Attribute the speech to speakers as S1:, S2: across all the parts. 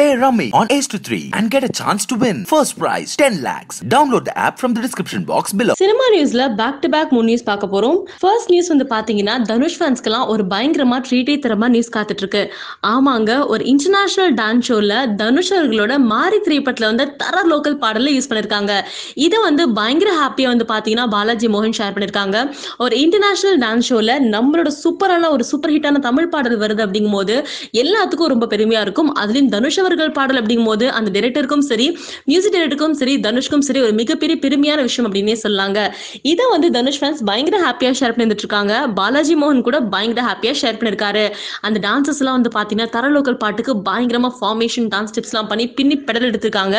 S1: Play Rummy on Ace to 3 and get a chance to win. First prize 10 lakhs. Download the app from the description box below.
S2: Cinema நியூஸ்ல back to back மூணு news பார்க்க போறோம் first news வந்து பாத்தீங்கன்னா தனுஷ் ஃபேன்ஸ்க்கெல்லாம் ஒரு பயங்கரமா ட்ரீட்டே தரமா news காத்துட்டு இருக்கு ஆமாங்க ஒரு இன்டர்நேஷனல் டான்ஸ் ஷோல தனுஷ் அவர்களோட மாரி திரைப்படத்துல வந்து தர லோக்கல் பாடல யூஸ் பண்ணிருக்காங்க இதை வந்து பயங்கர ஹாப்பியா வந்து பாத்தீங்கன்னா பாலாஜி மோகன் ஷேர் பண்ணிருக்காங்க ஒரு இன்டர்நேஷனல் டான்ஸ் ஷோல நம்மளோட சூப்பரான ஒரு சூப்பர் ஹிட்டான தமிழ் பாடல் வருது அப்படிங்கும் போது எல்லாத்துக்கும் ரொம்ப பெருமையா இருக்கும் அதுலயும் தனுஷ் மற்றவர்கள் பாடல் அப்படிங்கும் போது அந்த டைரக்டருக்கும் சரி மியூசிக் டைரக்டருக்கும் சரி தனுஷ்க்கும் சரி ஒரு மிகப்பெரிய பெருமையான விஷயம் அப்படின்னே சொல்லாங்க இதை வந்து தனுஷ் ஃபேன்ஸ் பயங்கர ஹாப்பியா ஷேர் பண்ணிட்டு இருக்காங்க பாலாஜி மோகன் கூட பயங்கர ஹாப்பியா ஷேர் பண்ணிருக்காரு அந்த டான்சஸ் எல்லாம் வந்து பாத்தீங்கன்னா தரலோக்கல் பாட்டுக்கு பயங்கரமா ஃபார்மேஷன் டான்ஸ் ஸ்டெப்ஸ் எல்லாம் பண்ணி பின்னி பெடல் எடுத்திருக்காங்க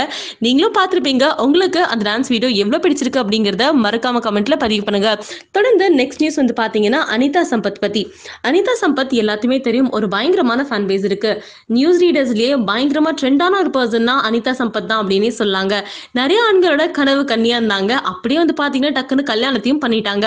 S2: நீங்களும் பாத்திருப்பீங்க உங்களுக்கு அந்த டான்ஸ் வீடியோ எவ்வளவு பிடிச்சிருக்கு அப்படிங்கறத மறக்காம கமெண்ட்ல பதிவு பண்ணுங்க தொடர்ந்து நெக்ஸ்ட் நியூஸ் வந்து பாத்தீங்கன்னா அனிதா சம்பத் பத்தி அனிதா சம்பத் எல்லாத்துமே தெரியும் ஒரு பயங்கரமான ஃபேன் பேஸ் இருக்கு நியூஸ் ரீடர்ஸ்லயே பயங்கரமா ட்ரெண்டான ஒரு பர்சன்னா அனிதா சம்பத் தான் அப்படின்னு சொல்லாங்க நிறைய ஆண்களோட கனவு கண்ணியா இருந்தாங்க அப்படியே வந்து பாத்தீங்கன்னா டக்குன்னு கல்யாணத்தையும் பண்ணிட்டாங்க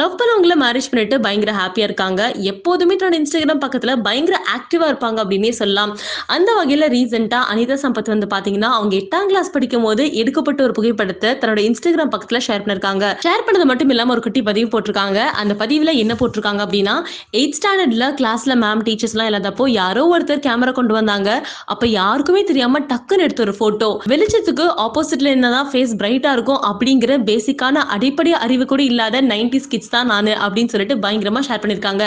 S2: லவ் பண்ணவங்கள மேரேஜ் பண்ணிட்டு பயங்கர ஹாப்பியா இருக்காங்க எப்போதுமே தன்னோட இன்ஸ்டாகிராம் பக்கத்துல பயங்கர ஆக்டிவா இருப்பாங்க அப்படின்னே சொல்லலாம் அந்த வகையில ரீசெண்டா அனிதா சம்பத் வந்து பாத்தீங்கன்னா அவங்க எட்டாம் கிளாஸ் படிக்கும் போது எடுக்கப்பட்ட ஒரு புகைப்படத்தை தன்னோட இன்ஸ்டாகிராம் பக்கத்துல ஷேர் பண்ணிருக்காங்க ஷேர் பண்ணது மட்டும் இல்லாம ஒரு குட்டி பதிவு போட்டிருக்காங்க அந்த பதிவுல என்ன போட்டிருக்காங்க அப்படின்னா எயிட் ஸ்டாண்டர்ட்ல கிளாஸ்ல மேம் டீச்சர்ஸ் எல்லாம் இல்லாதப்போ யாரோ ஒருத்தர் கேமரா கொண்டு வந்தாங்க அப்ப யார் யாருக்குமே தெரியாம டக்குன்னு எடுத்த ஒரு போட்டோ வெளிச்சத்துக்கு ஆப்போசிட்ல என்னதான் ஃபேஸ் பிரைட்டா இருக்கும் அப்படிங்கிற பேசிக்கான அடிப்படை அறிவு கூட இல்லாத நைன்டி கிட்ஸ் தான் நானு அப்படின்னு சொல்லிட்டு பயங்கரமா ஷேர் பண்ணிருக்காங்க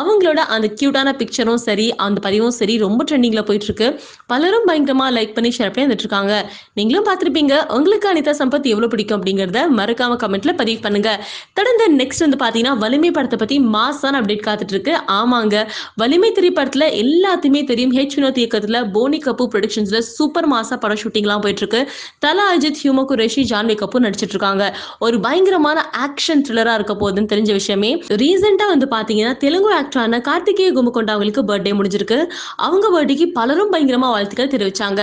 S2: அவங்களோட அந்த கியூட்டான பிக்சரும் சரி அந்த பதிவும் சரி ரொம்ப ட்ரெண்டிங்ல போயிட்டு இருக்கு பலரும் பயங்கரமா லைக் பண்ணி ஷேர் பண்ணி வந்துட்டு இருக்காங்க நீங்களும் பார்த்துருப்பீங்க உங்களுக்கு அனிதா சம்பத் எவ்வளவு பிடிக்கும் அப்படிங்கறத மறக்காம கமெண்ட்ல பதிவு பண்ணுங்க தொடர்ந்து நெக்ஸ்ட் வந்து பாத்தீங்கன்னா வலிமை படத்தை பத்தி மாசான அப்டேட் காத்துட்டு இருக்கு ஆமாங்க வலிமை திரைப்படத்துல எல்லாத்தையுமே தெரியும் ஹெச் வினோத் இயக்கத்துல போனி கபூர் ப்ரொடக்ஷன்ஸ்ல சூப்பர் மாசா படம் ஷூட்டிங்லாம் போயிட்டு இருக்கு தலா அஜித் ஹியூமோ குரேஷி ஜான்வி கபூர் நடிச்சிட்டு இருக்காங்க ஒரு பயங்கரமான ஆக்ஷன் த்ரில்லரா இருக்க போகுதுன்னு தெரிஞ்ச விஷயமே ரீசெண்டா வந்து பாத்தீங்கன்னா தெலுங்கு ஆக்டரான கார்த்திகேய கும்பகொண்ட அவங்களுக்கு பர்த்டே முடிஞ்சிருக்கு அவங்க பர்த்டேக்கு பலரும் பயங்கரமா வாழ்த்துக்கள் தெரிவிச்சாங்க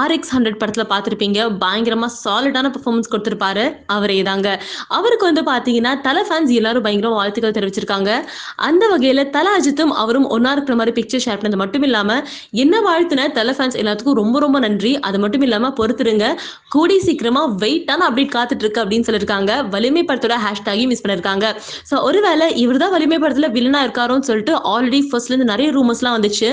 S2: ஆர் எக்ஸ் ஹண்ட்ரட் படத்துல பாத்திருப்பீங்க பயங்கரமா சாலிடான பெர்ஃபார்மன்ஸ் கொடுத்திருப்பாரு அவரே தாங்க அவருக்கு வந்து பாத்தீங்கன்னா தலை ஃபேன்ஸ் எல்லாரும் பயங்கரமா வாழ்த்துக்கள் தெரிவிச்சிருக்காங்க அந்த வகையில தல அஜித்தும் அவரும் ஒன்னா இருக்கிற மாதிரி பிக்சர் ஷேர் பண்ணது மட்டும் இல்லாம என்ன வாழ்த்துன தல ஃபேன்ஸ் எல்லாத்துக்கும் ரொம்ப ரொம்ப நன்றி அது மட்டும் இல்லாம பொறுத்துருங்க கூடி சீக்கிரமா வெயிட்டான அப்டேட் காத்துட்டு இருக்கு அப்படின்னு சொல்லியிருக்காங்க வலிமை படத்தோட ஹேஷ்டாக மிஸ் பண்ணிருக்காங்க ஸோ ஒருவேளை இவர் தான் வலிமை படத்துல வில்லனா இருக்காரோன்னு சொல்லிட்டு ஆல்ரெடி ஃபர்ஸ்ட்ல இருந்து நிறைய ரூமர்ஸ்லாம் வந்துச்சு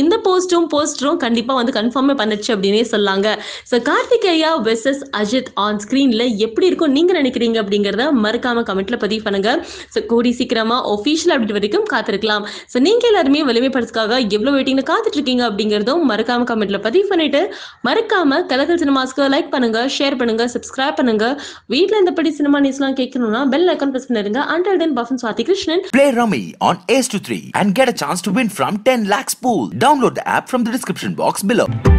S2: இந்த போஸ்டும் போஸ்டரும் கண்டிப்பா வந்து கன்ஃபார்மே பண்ணுச்சு அப்படின்னே சொல்லாங்க so Karthikeya versus Ajith on ஸ்கிரீன்ல எப்படி இருக்கும் நீங்க நினைக்கிறீங்க அப்படிங்கிறத மறக்காம கமெண்ட்ல பதிவு பண்ணுங்க ஸோ கூடி சீக்கிரமா ஒஃபிஷியல் அப்டேட் வரைக்கும் காத்திருக்கலாம் ஸோ நீங்க எல்லாருமே வலிமை படத்துக்காக எவ்வளவு வெயிட்டிங்ல காத்துட்டு இருக்கீங்க அப்படிங்கிறதும் மறக்காம கமெண்ட்ல பதிவு பண்ணிட்டு மறக்காம கலகல் சினிமாஸ்க்கு லைக் பண்ணுங்க ஷேர் பண்ணுங்க சப்ஸ்கிரைப் பண்ணுங்க வீட்டில் இந்த படி சினிமா நியூஸ் எல்லாம் கேட்கணும்னா பெல் ஐக்கான் பிரஸ் பண்ணிருங்க அண்டர் தென் பஃபன் Swathi Krishnan
S1: play rummy on ace two three and get a chance to win from ten lakhs pool download app from the description box below